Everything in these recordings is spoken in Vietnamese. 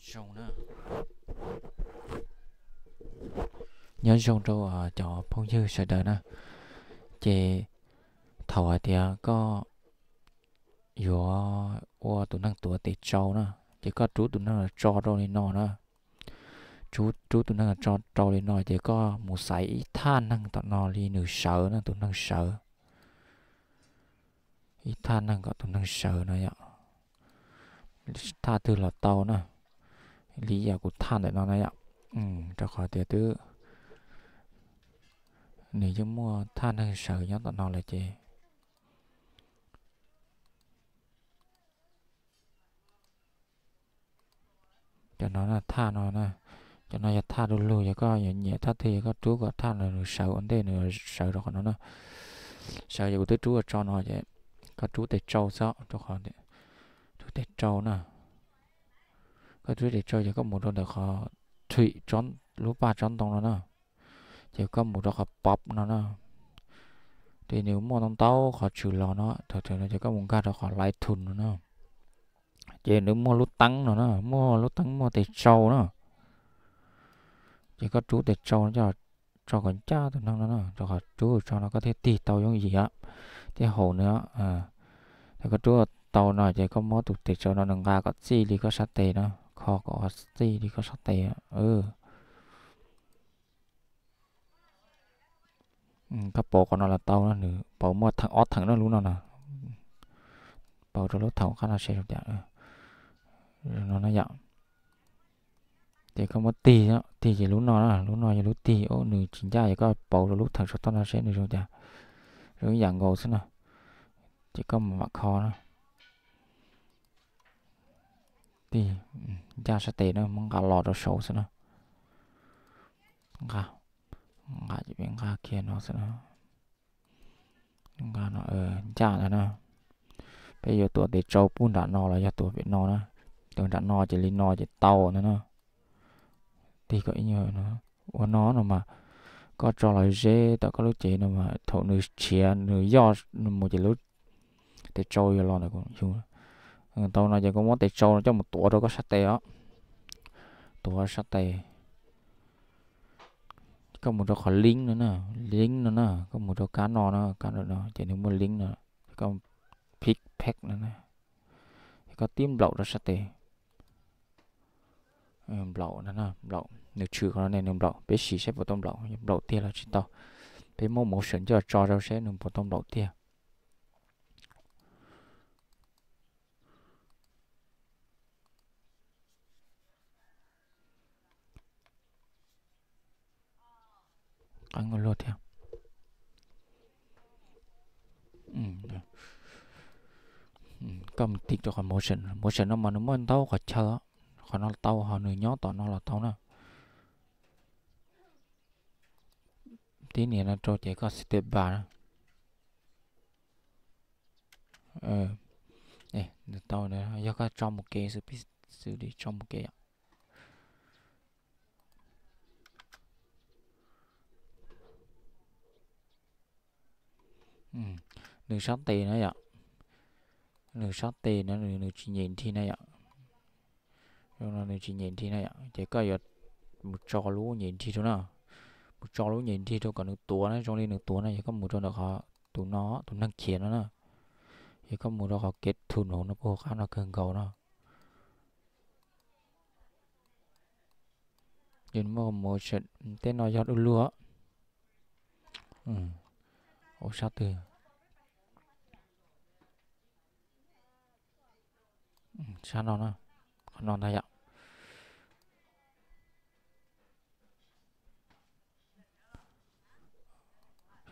sông nữa nhớ sông trâu ở chỗ phong dư sợ đỡ nữa chị thầu ở thì à, có dù qua tụi năng tụi tị trâu nữa chỉ có chú tụi năng là trâu đâu nên nó nữa chú chú tụi năng là trâu trâu lên nò chỉ có một sải than năng tụi nò đi nửa sợ nó tụi năng sợ ít than năng có tụi năng sợ nó vậy tha thứ là tàu nữa lý giả của than để nó này ạ ừ cho khỏi tiền tư nếu như mua than hơn sợ nhóm tụi nó là chị cho nó là than nó nè cho nó là than luôn luôn, cho coi nhẹ nhẹ tha thì có chú có than là sợ vấn đề nữa sợ rồi nó nè sợ gì giờ tới chú cho nó vậy có chú tới trâu sao cho khỏi chú tới trâu nè ở dưới để cho có một đôi được họ ờ, thủy trốn lúa ba trốn tông nó nè chỉ có một đôi họ pop nó nè thì nếu mà tông tàu họ trừ lò nó thật sự là chỉ có một cái đó họ lại thùn nó nè chỉ nếu mua lúa tăng nó nè mua lúa tăng mua tề trâu nó chỉ có chú tề trâu cho cho con cha tụi nó nó cho họ chú cho nó có thể tì tàu giống gì á thì hồ nữa à thì có chú tàu nó chỉ có mua tụt tề trâu nó đừng ga có gì thì có sát tề nó คอกับออสตี้ที่เขาชอบเตะเออก็โปกนอนละเต้านั่นหรือเป่ามอดทั้งออสทั้งนั่นรู้นั่นนะเป่าจะลดเท่าข้าราชการอย่าง nó ừ. ừ, nó dặn ừ. thì không mất tì đó tì chỉ lúc nó là lúc nó là lúc tì ô nữ chính gia thì có bầu là lúc thằng số tao nó sẽ được rồi chả dạng gầu thế nào chỉ có một mặt kho thì cha sẽ tệ nó mong cả lò đồ xấu xí nó gà cả chỉ biết gà kia nó xí nó cả nó ờ cha nó nó bây giờ tuổi để trâu bún đã no là do tuổi việt no đó tuổi đã no chỉ lên no chỉ tàu nữa nó thì có ý nhờ nó của nó nó mà có cho là dê tao có lúc chị nó mà thổ nữ chia nữ do một chỉ lúc để trâu vô lo này cũng chung Ờ, tao nói giờ có món tay trâu cho một tủa đâu có sát tay đó tủa sát tay có một đôi khó lính nữa nè lính nữa nè có một đôi cá nò nữa cá nò nữa chỉ nếu mua lính nữa có một pick pack nữa nè có tím lậu đó sát tay ờ, lậu nữa nè lậu nếu trừ nó nên nếu lậu bé xì xếp vào tôm lậu lậu tia là chỉ tao bé mua một sừng cho trò đâu sẽ nếu vào tôm lậu tia 간 걸로 돼요. 음. cầm tích cho còn motion motion nó mà nó muốn tao khỏi chờ khỏi nó tao họ nửa nhó tỏ nó là tao nè tí nữa nó ờ. cho chỉ có step ba đó ờ này tao nữa do cái trong một cái sự sự đi trong một cái ạ ừm nương sát tì nó vậy nương sát tì nó nương nương chỉ nhìn thi nó vậy rồi là nương chỉ nhìn thi nó vậy chỉ có giờ một trò lú nhìn thi thôi nào một trò lú nhìn thi thôi còn nương tua nó trong đi nương tua này chỉ có một trò được họ tụ nó tụ năng chiến nó nè chỉ có một trò họ kết thù nó nó bố khá nó cường cầu nó nhìn mà một chuyện tên nó do đu lúa ừm từ ừ, non non non con 오 샤드 샤너나 너나야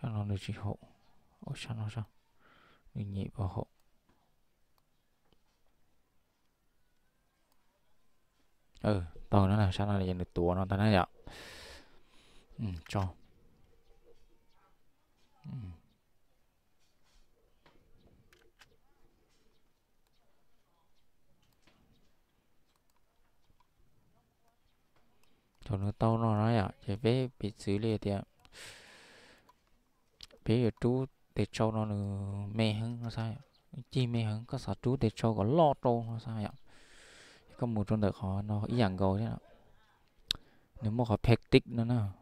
샤너는 지호 오 샤너샤 민이 hộ. ừ tờ nó là sao nó là dành được tụa nó ta nói vậy ừ cho ừ. cho nó tao nó nói à chế về bị xử lý thì à, bé ở chú để cho nó mẹ hơn nó sai chi mẹ hơn có sợ chú để cho có lo trâu nó sai à, có một trong đợt khó nó ý dạng gầu thế nào nếu mà họ phép tích nó nào,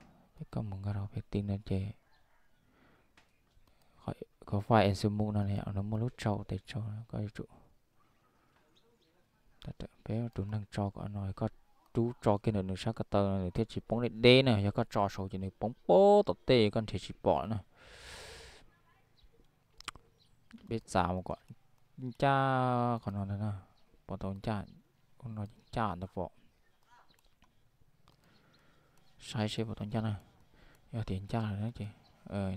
có một cái nào phép tích nó chế có phải sử dụng nó này nó một lúc trâu để cho nó có chỗ, bé chúng năng cho có nói có chú cho cái này đường sát cái tơ này thiết chỉ bóng này đê này cho các trò số chỉ này bóng bố tập tê con thiết chỉ bỏ này biết sao mà gọi cha còn nói là bỏ tàu cha con nói cha tập bỏ sai xe bỏ tàu cha này giờ tiền cha rồi đó chị ờ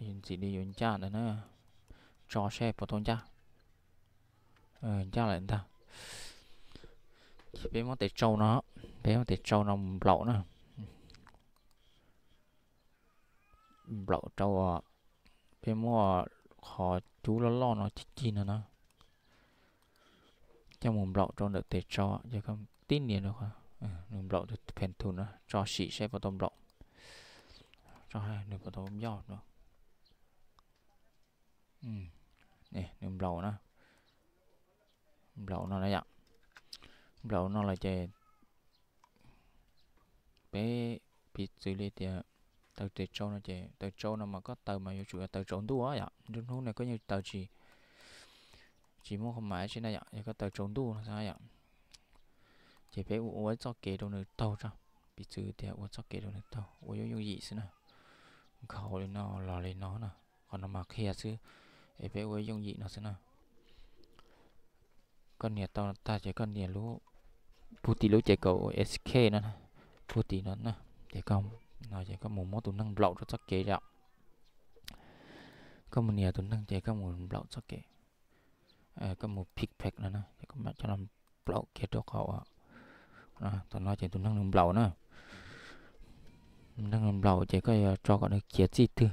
nhìn chị đi dùng cha nữa cho à. xe bỏ tàu cha ờ cha lại ta bé món tệ trâu nó bé món tệ trâu nó lậu nữa lậu trâu bé mua họ chú lo lo nó chi chi nữa nó cho mồm lậu trâu được tệ trâu chứ không tin liền được hả ừ, mồm lậu được phèn thù nó, cho sĩ xe vào tôm lậu cho hai được vào tôm giọt nữa ừ nè mồm lậu nó, mồm lậu nó đã dặn Bro nó là chơi bé bị xử lý thì tàu chơi trâu nó chơi tàu trâu nó mà có tàu mà yêu chủ là tàu trốn tu đua dạ, đúng lúc này có như tàu chỉ chỉ muốn không mãi trên đây vậy dạ. có tàu trốn tu là sao vậy dạ. chỉ bé uống cho kế đâu nữa tàu ra bị xử thì uống cho kế đâu nữa tàu uống vô gì xí nè khẩu lên nó lò lên nó nè còn nó mặc hè xí bé uống vô gì nó xí nè con nhà tàu ta chỉ cần nhà lúa puti lối chạy cầu sk nó puti nó nó chạy công nó chạy có một món tụi năng lậu rất sắc kế rồi có một nhà tụi năng chạy có một lậu sắc kế à, có một pick pack nữa nè có mặt cho làm lậu kia cho cậu ạ tụi nó chạy tụi năng làm lậu nữa năng làm lậu chạy có cho cậu nó kia gì thứ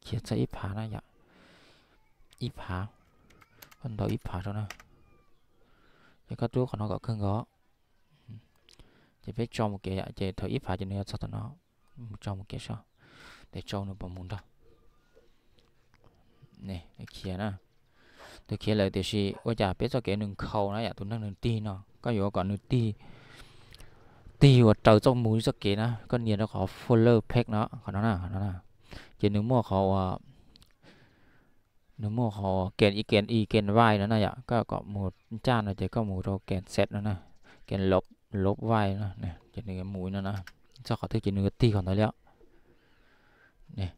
kia sẽ ít phá nó vậy dạ. ít phá phần đầu ít phá cho nó, chạy có chỗ còn nó gọi cơn gõ chỉ biết cho một cái chỉ thở ít phải cho nên sao nó cho một cái sao để cho nó bằng muốn đó nè để kia nè tôi kia lại thì si ôi chả biết cho cái đường khâu nó dạ tôi đang đường ti nó có yếu còn đường ti ti và trầu cho mũi cho cái nó con nhìn nó có follow pack nó còn nó nào nó nào chỉ nâng mua khâu nếu mua họ ờ, ờ, kèn ý kèn y kèn vai nữa này ạ dạ. các có một cha nó chỉ có một đồ kèn set nữa này kèn lộc lốp vai nó này trên cái mũi nó nè cho có thể chỉ nửa tí còn tới liệu này,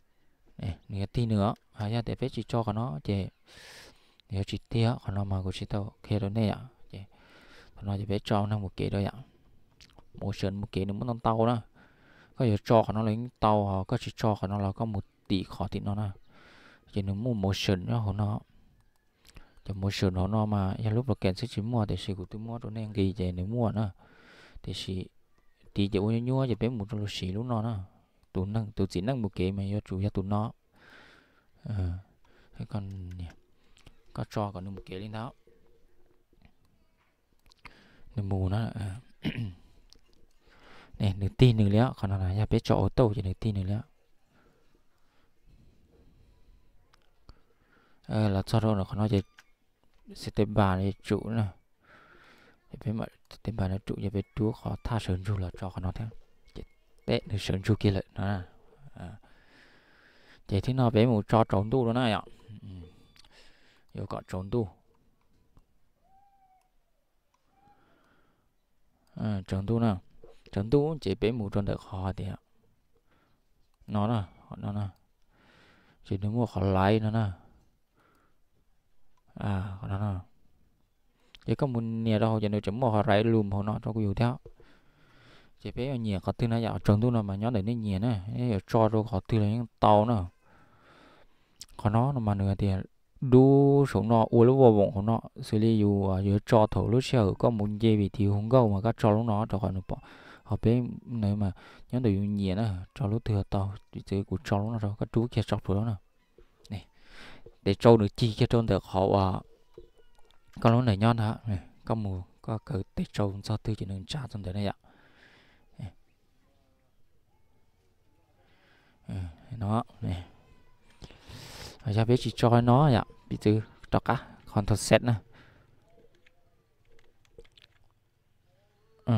này, nửa tí nữa hay là để phép chỉ cho nó chỉ nếu chỉ tia còn nó mà của chỉ tàu, kia đó nè chỉ còn nó chỉ phép cho nó một kế đó ạ một sườn một kế nữa muốn con tàu đó có thể cho nó lấy tàu họ có chỉ cho nó là có một tỷ khó thì nó nè chỉ nếu mua một sườn nó của nó chỉ một sườn nó nó mà lúc là kẹt sẽ chỉ mua để sử của tôi mua chỗ này gì về nếu mua nữa thì sĩ tí chỗ nhau nhau chỉ biết một lúc sĩ lúc nó nó tụ năng tụ chỉ năng một kế mà do chủ ya tụ nó ờ thế còn có cho còn được một kế lên đó nửa mù nó này ờ. nửa tin nửa léo còn là nhà bé cho ô tô chỉ nửa tin nửa léo ờ, là cho rồi nó còn nói gì sẽ tới bà để trụ nào về mà tên bà nó trụ như về chúa khó tha sớm ru là cho nó theo tệ thì sớm ru kia lại nó là à. thế thì nó bé một cho trốn tu đó này ạ yêu có trốn tu à, trốn tu nào trốn tu chỉ bé một trốn được khó thì ạ nó là nó là chỉ nếu mua khó lái nó là à nó là chỉ có muốn nhà đâu giờ nếu chấm một họ rải lùm họ nọ cho cái theo chỉ biết nhà có thứ này dạo trường tu nào mà nhóm để nên nhà nữa cho rồi họ tư là tàu nữa còn nó mà nữa thì đu số nó uống lúc vào bụng của nó xử lý dù dù cho thổ lúc xe có một dây vì thiếu không gâu mà các cho lúc nó cho khỏi nó bỏ họ biết nếu mà nhóm đội nhẹ nó cho lúc thừa tàu thì của cho lúc nó rồi các chú kia chọc rồi đó nè để cho được chi cho trôn được họ à, con lúa này nhon hả có mù có cờ tê trâu do tư chỉ đường trả trong thế này ạ nó này ở ra biết chỉ cho nó ạ bị từ đó cá, còn thật xét nè ừ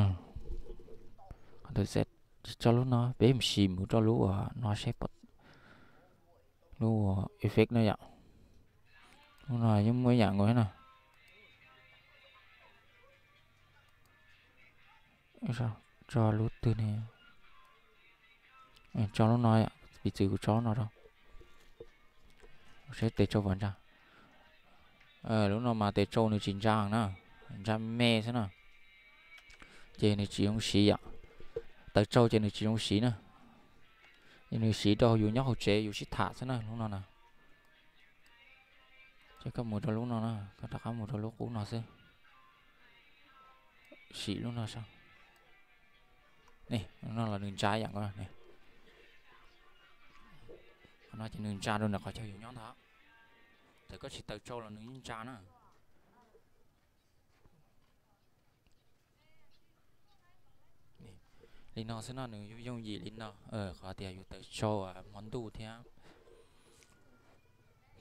còn thật xét cho lúc nó bé một xì một cho lúc nó sẽ bật lúc effect nó ạ lúc nào nhưng mới dạng người nào sao dạ, cho lút từ này ừ, cho nó nói ạ vị trí của chó nó đâu sẽ tế cho vẫn ra ờ lúc nào mà tế cho nó chỉnh trang nữa ra mê thế nào chế này chỉ ông xí ạ tới cho chế này chỉ không xí nữa nên xí đâu dù nhóc hậu chế dù xí thả thế nào lúc nào nào chứ các một đôi lúc nào nào các đặc một đôi lúc cũng nào chứ xí lúc nào sao nó là đường trái dạng coi này nó chỉ đường trái luôn là có chơi nhiều nhóm đó thì có chỉ tàu trâu là đường trái nữa linh nó sẽ nó đường dùng gì linh nó ờ có thể dùng tàu trâu à món đồ thế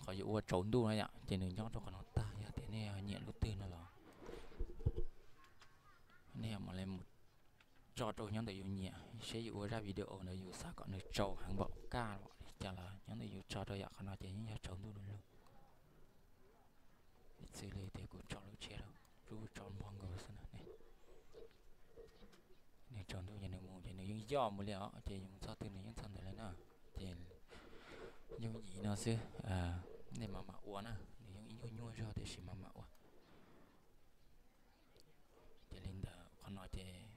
có dùng trốn đồ này ạ thì đường nhóm cho còn nó ta tiền này nhận được tiền cho trò nhóm để dùng nhẹ sẽ dụ ra video này dụ sát còn được trò hàng bộ ca rồi trả lời nhóm để dụ trò trò dạo còn nói những nhau trò luôn luôn xử lý thế của trò lúc chia đâu rú trò mong ngờ xin à, này này trò đâu nhà này mua nhà này dùng giò mua liền chị dùng sao từ này dùng sao để lên à chị những gì nó xưa à nên mà mà uống à để dùng nhua nhua cho để chỉ mà mà uống chị lên đó còn nói chị